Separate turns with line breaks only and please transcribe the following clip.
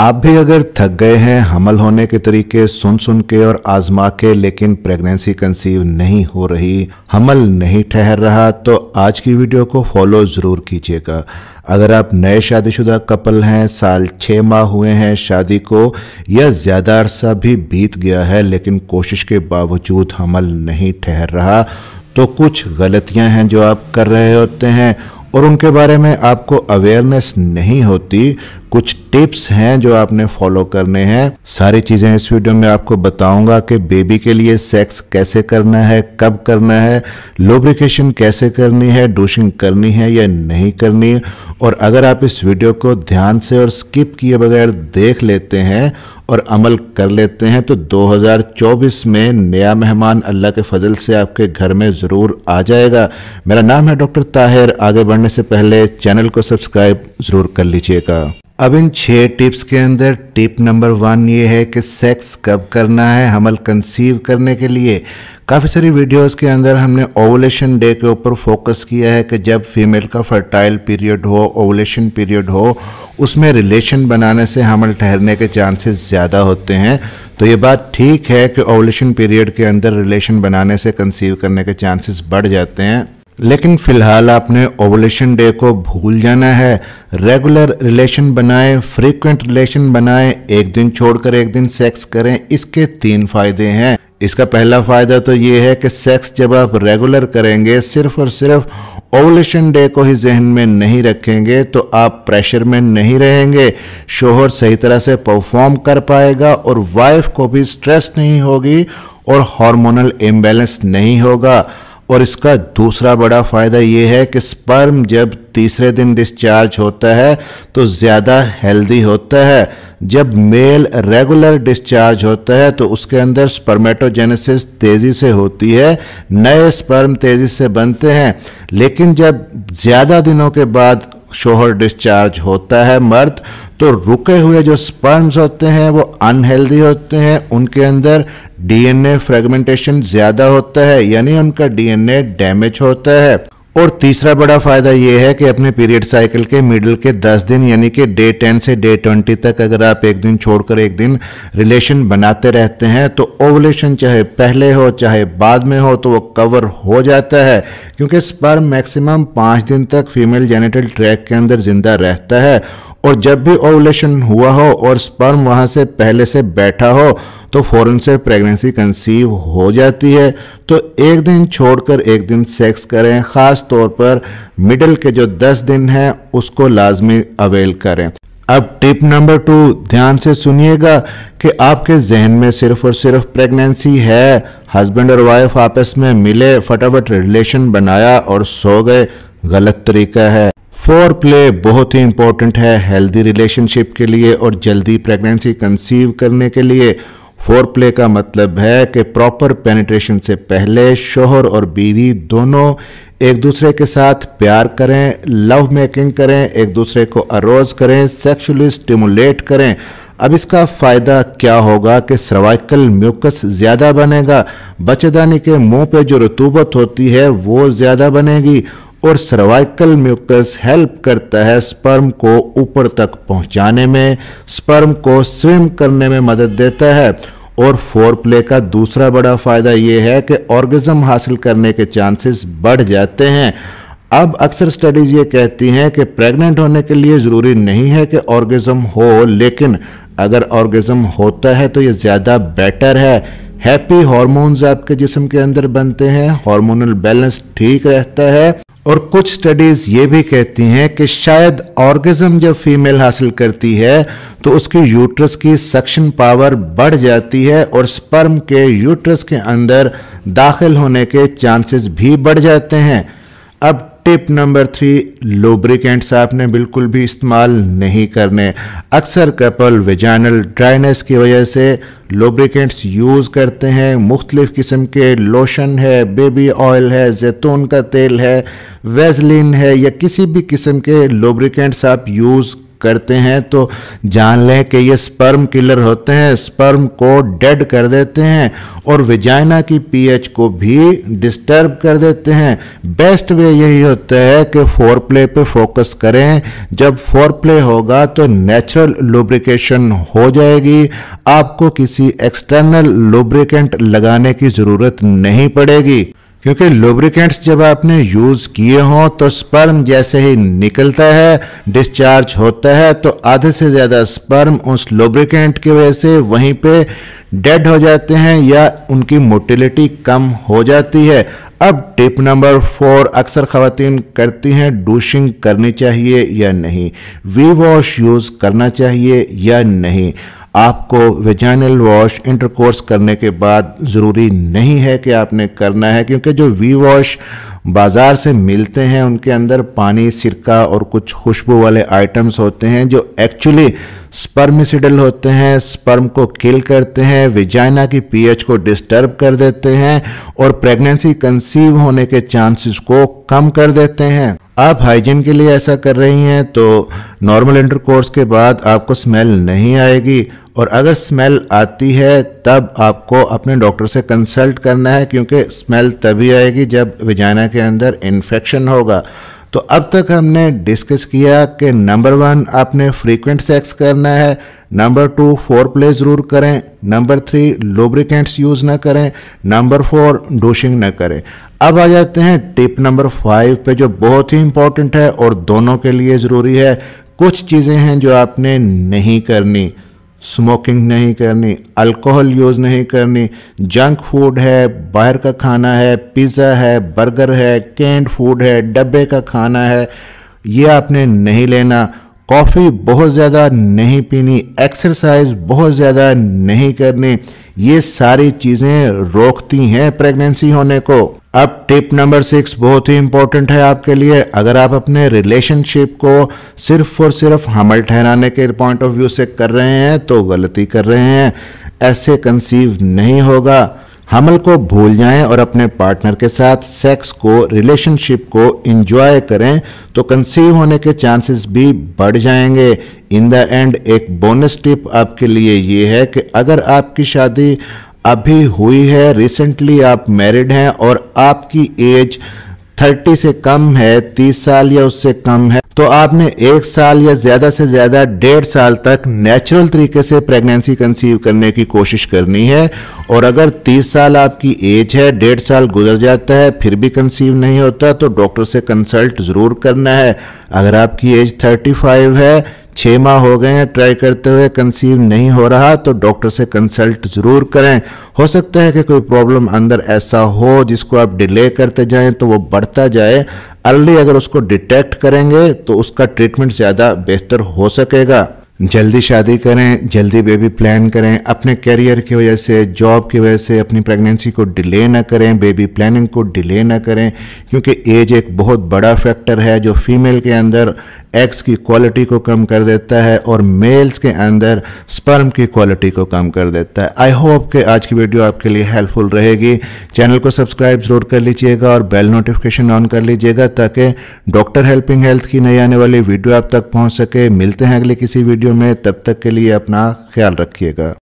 आप भी अगर थक गए हैं हमल होने के तरीके सुन सुन के और आजमा के लेकिन प्रेगनेंसी कंसीव नहीं हो रही हमल नहीं ठहर रहा तो आज की वीडियो को फॉलो ज़रूर कीजिएगा अगर आप नए शादीशुदा कपल हैं साल छः माह हुए हैं शादी को या ज़्यादा अरसा भी बीत गया है लेकिन कोशिश के बावजूद हमल नहीं ठहर रहा तो कुछ गलतियां हैं जो आप कर रहे होते हैं और उनके बारे में आपको अवेयरनेस नहीं होती कुछ टिप्स हैं जो आपने फॉलो करने हैं सारी चीज़ें इस वीडियो में आपको बताऊंगा कि बेबी के लिए सेक्स कैसे करना है कब करना है लोब्रिकेशन कैसे करनी है डूशिंग करनी है या नहीं करनी और अगर आप इस वीडियो को ध्यान से और स्किप किए बगैर देख लेते हैं और अमल कर लेते हैं तो 2024 में नया मेहमान अल्लाह के फजल से आपके घर में ज़रूर आ जाएगा मेरा नाम है डॉक्टर ताहिर आगे बढ़ने से पहले चैनल को सब्सक्राइब ज़रूर कर लीजिएगा अब इन छः टिप्स के अंदर टिप नंबर वन ये है कि सेक्स कब करना है हमल कंसीव करने के लिए काफ़ी सारी वीडियोस के अंदर हमने ओवलेशन डे के ऊपर फोकस किया है कि जब फीमेल का फर्टाइल पीरियड हो ओवलेशन पीरियड हो उसमें रिलेशन बनाने से हमल ठहरने के चांसेस ज़्यादा होते हैं तो ये बात ठीक है कि ओवलेशन पीरियड के अंदर रिलेशन बनाने से कंसीव करने के चांसेस बढ़ जाते हैं लेकिन फिलहाल आपने ओवलेशन डे को भूल जाना है रेगुलर रिलेशन बनाएं फ्रीक्वेंट रिलेशन बनाएं एक दिन छोड़कर एक दिन सेक्स करें इसके तीन फायदे हैं इसका पहला फ़ायदा तो ये है कि सेक्स जब आप रेगुलर करेंगे सिर्फ और सिर्फ ओवलेशन डे को ही जहन में नहीं रखेंगे तो आप प्रेशर में नहीं रहेंगे शोहर सही तरह से परफॉर्म कर पाएगा और वाइफ को भी स्ट्रेस नहीं होगी और हार्मोनल इम्बेलेंस नहीं होगा और इसका दूसरा बड़ा फ़ायदा ये है कि स्पर्म जब तीसरे दिन डिस्चार्ज होता है तो ज़्यादा हेल्दी होता है जब मेल रेगुलर डिस्चार्ज होता है तो उसके अंदर स्पर्मेटोजेनेसिस तेज़ी से होती है नए स्पर्म तेज़ी से बनते हैं लेकिन जब ज़्यादा दिनों के बाद शोहर डिस्चार्ज होता है मर्द तो रुके हुए जो स्पर्म्स होते हैं वो अनहेल्दी होते हैं उनके अंदर डीएनए फ्रेगमेंटेशन ज़्यादा होता है यानी उनका डीएनए डैमेज होता है और तीसरा बड़ा फ़ायदा ये है कि अपने पीरियड साइकिल के मिडिल के दस दिन यानी कि डे टेन से डे ट्वेंटी तक अगर आप एक दिन छोड़कर एक दिन रिलेशन बनाते रहते हैं तो ओवलेशन चाहे पहले हो चाहे बाद में हो तो वो कवर हो जाता है क्योंकि स्पर्म मैक्सिमम पाँच दिन तक फीमेल जेनेटल ट्रैक के अंदर ज़िंदा रहता है और जब भी ओवलेशन हुआ हो और स्पर्म वहाँ से पहले से बैठा हो तो फ़ौरन से प्रेगनेंसी कंसीव हो जाती है तो एक दिन छोड़कर एक दिन सेक्स करें ख़ास तौर पर मिडल के जो 10 दिन हैं उसको लाजमी अवेल करें अब टिप नंबर टू ध्यान से सुनिएगा कि आपके जहन में सिर्फ और सिर्फ प्रेगनेंसी है हस्बैंड और वाइफ आपस में मिले फटाफट रिलेशन बनाया और सो गए गलत तरीका है फोर प्ले बहुत ही इंपॉर्टेंट है हेल्दी रिलेशनशिप के लिए और जल्दी प्रेगनेंसी कंसीव करने के लिए फोर प्ले का मतलब है कि प्रॉपर पेनिट्रेशन से पहले शोहर और बीवी दोनों एक दूसरे के साथ प्यार करें लव मेकिंग करें एक दूसरे को अरोज करें सेक्सुअली स्टिमुलेट करें अब इसका फ़ायदा क्या होगा कि सर्वाइकल म्यूकस ज़्यादा बनेगा बच्चेदानी के मुंह पे जो रतूबत होती है वो ज़्यादा बनेगी और सर्वाइकल म्यूकस हेल्प करता है स्पर्म को ऊपर तक पहुंचाने में स्पर्म को स्विम करने में मदद देता है और फोर प्ले का दूसरा बड़ा फ़ायदा ये है कि ऑर्गेज़म हासिल करने के चांसेस बढ़ जाते हैं अब अक्सर स्टडीज़ ये कहती हैं कि प्रेग्नेंट होने के लिए ज़रूरी नहीं है कि ऑर्गेज़म हो लेकिन अगर ऑर्गेज़म होता है तो ये ज़्यादा बेटर है हैप्पी हार्मोन्स आपके जिसम के अंदर बनते हैं हार्मोनल बैलेंस ठीक रहता है और कुछ स्टडीज ये भी कहती हैं कि शायद ऑर्गेजम जब फीमेल हासिल करती है तो उसकी यूट्रस की सक्शन पावर बढ़ जाती है और स्पर्म के यूट्रस के अंदर दाखिल होने के चांसेस भी बढ़ जाते हैं अब टिप नंबर थ्री लोब्रिकेंट्स आपने बिल्कुल भी इस्तेमाल नहीं करने अक्सर कपल वेजानल ड्राइनेस की वजह से लोब्रिकेंट्स यूज़ करते हैं मुख्तलिफ़ किस्म के लोशन है बेबी ऑयल है जैतून का तेल है वेजलिन है या किसी भी किस्म के लोब्रिकेंट्स आप यूज़ करते हैं तो जान लें कि ये स्पर्म किलर होते हैं स्पर्म को डेड कर देते हैं और विजाइना की पीएच को भी डिस्टर्ब कर देते हैं बेस्ट वे यही होता है कि फोर प्ले पर फोकस करें जब फोर प्ले होगा तो नेचुरल लुब्रिकेशन हो जाएगी आपको किसी एक्सटर्नल लुब्रिकेंट लगाने की ज़रूरत नहीं पड़ेगी क्योंकि लुब्रिकेंट्स जब आपने यूज किए हों तो स्पर्म जैसे ही निकलता है डिस्चार्ज होता है तो आधे से ज्यादा स्पर्म उस लुब्रिकेंट की वजह से वहीं पे डेड हो जाते हैं या उनकी मोटिलिटी कम हो जाती है अब टिप नंबर फोर अक्सर खातन करती हैं डूशिंग करनी चाहिए या नहीं वी वॉश यूज़ करना चाहिए या नहीं आपको वेजाइनल वॉश इंटरकोर्स करने के बाद ज़रूरी नहीं है कि आपने करना है क्योंकि जो वी वॉश बाज़ार से मिलते हैं उनके अंदर पानी सिरका और कुछ खुशबू वाले आइटम्स होते हैं जो एक्चुअली स्पर्मिसिडल होते हैं स्पर्म को किल करते हैं विजाइना की पीएच को डिस्टर्ब कर देते हैं और प्रेगनेंसी कंसीव होने के चांसेस को कम कर देते हैं आप हाइजीन के लिए ऐसा कर रही हैं तो नॉर्मल इंटरकोर्स के बाद आपको स्मेल नहीं आएगी और अगर स्मेल आती है तब आपको अपने डॉक्टर से कंसल्ट करना है क्योंकि स्मेल तभी आएगी जब विजाना के अंदर इन्फेक्शन होगा तो अब तक हमने डिस्कस किया कि नंबर वन आपने फ्रीक्वेंट सेक्स करना है नंबर टू फोर प्ले ज़रूर करें नंबर थ्री लुब्रिकेंट्स यूज़ ना करें नंबर फोर डोशिंग ना करें अब आ जाते हैं टिप नंबर फाइव पे जो बहुत ही इंपॉर्टेंट है और दोनों के लिए ज़रूरी है कुछ चीज़ें हैं जो आपने नहीं करनी स्मोकिंग नहीं करनी अल्कोहल यूज़ नहीं करनी जंक फूड है बाहर का खाना है पिज़्ज़ा है बर्गर है कैंड फूड है डब्बे का खाना है ये आपने नहीं लेना कॉफ़ी बहुत ज़्यादा नहीं पीनी एक्सरसाइज बहुत ज़्यादा नहीं करनी ये सारी चीज़ें रोकती हैं प्रेगनेंसी होने को अब टिप नंबर सिक्स बहुत ही इंपॉर्टेंट है आपके लिए अगर आप अपने रिलेशनशिप को सिर्फ और सिर्फ हमल ठहराने के पॉइंट ऑफ व्यू से कर रहे हैं तो गलती कर रहे हैं ऐसे कंसीव नहीं होगा हमल को भूल जाएं और अपने पार्टनर के साथ सेक्स को रिलेशनशिप को इंजॉय करें तो कंसीव होने के चांसेस भी बढ़ जाएंगे इन द एंड एक बोनस टिप आपके लिए ये है कि अगर आपकी शादी अभी हुई है रिसेंटली आप मैरिड हैं और आपकी एज थर्टी से कम है तीस साल या उससे कम है तो आपने एक साल या ज्यादा से ज्यादा डेढ़ साल तक नेचुरल तरीके से प्रेगनेंसी कंसीव करने की कोशिश करनी है और अगर तीस साल आपकी एज है डेढ़ साल गुजर जाता है फिर भी कंसीव नहीं होता तो डॉक्टर से कंसल्ट जरूर करना है अगर आपकी एज थर्टी फाइव है छः माह हो गए हैं ट्राई करते हुए कंसीव नहीं हो रहा तो डॉक्टर से कंसल्ट ज़रूर करें हो सकता है कि कोई प्रॉब्लम अंदर ऐसा हो जिसको आप डिले करते जाएं तो वो बढ़ता जाए अर्ली अगर उसको डिटेक्ट करेंगे तो उसका ट्रीटमेंट ज़्यादा बेहतर हो सकेगा जल्दी शादी करें जल्दी बेबी प्लान करें अपने करियर की वजह से जॉब की वजह से अपनी प्रेगनेंसी को डिले ना करें बेबी प्लानिंग को डिले ना करें क्योंकि एज एक बहुत बड़ा फैक्टर है जो फीमेल के अंदर एग्स की क्वालिटी को कम कर देता है और मेल्स के अंदर स्पर्म की क्वालिटी को कम कर देता है आई होप कि आज की वीडियो आपके लिए हेल्पफुल रहेगी चैनल को सब्सक्राइब ज़रूर कर लीजिएगा और बेल नोटिफिकेशन ऑन कर लीजिएगा ताकि डॉक्टर हेल्पिंग हेल्थ की नई आने वाली वीडियो आप तक पहुँच सके मिलते हैं अगले किसी वीडियो वीडियो में तब तक के लिए अपना ख्याल रखिएगा